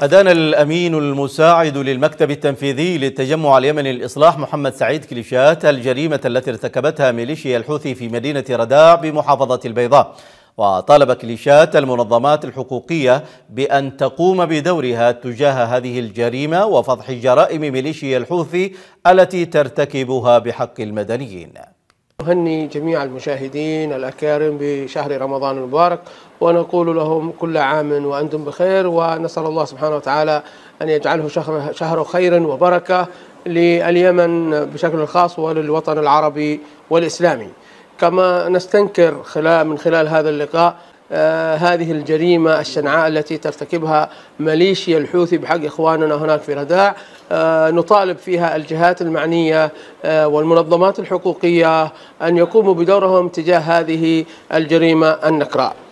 أدان الأمين المساعد للمكتب التنفيذي للتجمع اليمني للإصلاح محمد سعيد كليشات الجريمة التي ارتكبتها ميليشيا الحوثي في مدينة رداع بمحافظة البيضاء وطالب كليشات المنظمات الحقوقية بأن تقوم بدورها تجاه هذه الجريمة وفضح جرائم ميليشيا الحوثي التي ترتكبها بحق المدنيين نهني جميع المشاهدين الأكارم بشهر رمضان المبارك ونقول لهم كل عام وأنتم بخير ونسأل الله سبحانه وتعالى أن يجعله شهر, شهر خير وبركة لليمن بشكل خاص وللوطن العربي والإسلامي كما نستنكر خلال من خلال هذا اللقاء آه هذه الجريمة الشنعاء التي ترتكبها ميليشيا الحوثي بحق إخواننا هناك في رداع آه، نطالب فيها الجهات المعنية آه، والمنظمات الحقوقية أن يقوموا بدورهم تجاه هذه الجريمة النكراء